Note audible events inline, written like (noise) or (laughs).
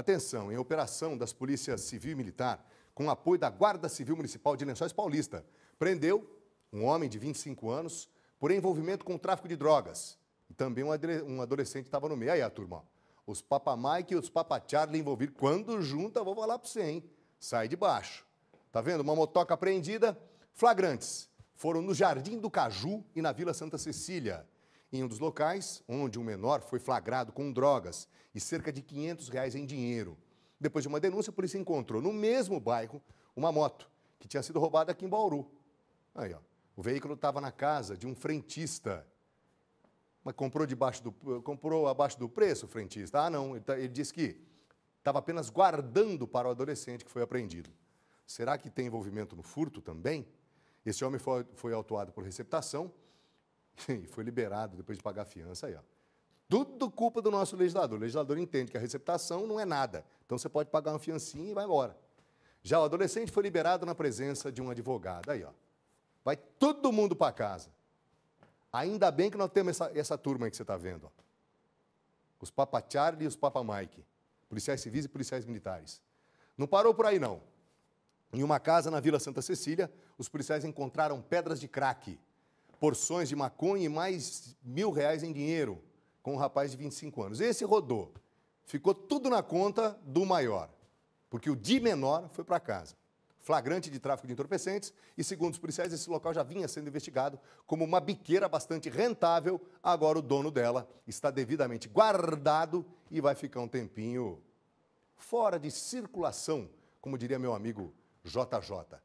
Atenção, em operação das polícias civil e militar, com apoio da Guarda Civil Municipal de Lençóis Paulista, prendeu um homem de 25 anos por envolvimento com o tráfico de drogas. E também um adolescente estava no meio. Aí, a turma, os Papa Mike e os Papa Charlie envolvidos. Quando junta, vou falar para você, hein? Sai de baixo. Tá vendo? Uma motoca apreendida, flagrantes. Foram no Jardim do Caju e na Vila Santa Cecília. Em um dos locais, onde um menor foi flagrado com drogas e cerca de 500 reais em dinheiro. Depois de uma denúncia, a polícia encontrou no mesmo bairro uma moto que tinha sido roubada aqui em Bauru. Aí, ó, o veículo estava na casa de um frentista. Mas comprou, debaixo do, comprou abaixo do preço o frentista? Ah, não. Ele, tá, ele disse que estava apenas guardando para o adolescente que foi apreendido. Será que tem envolvimento no furto também? Esse homem foi, foi autuado por receptação (laughs) E foi liberado depois de pagar a fiança aí, ó. Tudo culpa do nosso legislador. O legislador entende que a receptação não é nada. Então você pode pagar uma fiancinha e vai embora. Já o adolescente foi liberado na presença de um advogado. Aí, ó. Vai todo mundo para casa. Ainda bem que nós temos essa, essa turma aí que você está vendo. Ó. Os Papa Charlie e os Papa Mike. Policiais civis e policiais militares. Não parou por aí, não. Em uma casa na Vila Santa Cecília, os policiais encontraram pedras de crack porções de maconha e mais mil reais em dinheiro com um rapaz de 25 anos. Esse rodou. Ficou tudo na conta do maior, porque o de menor foi para casa. Flagrante de tráfico de entorpecentes e, segundo os policiais, esse local já vinha sendo investigado como uma biqueira bastante rentável. Agora o dono dela está devidamente guardado e vai ficar um tempinho fora de circulação, como diria meu amigo JJ.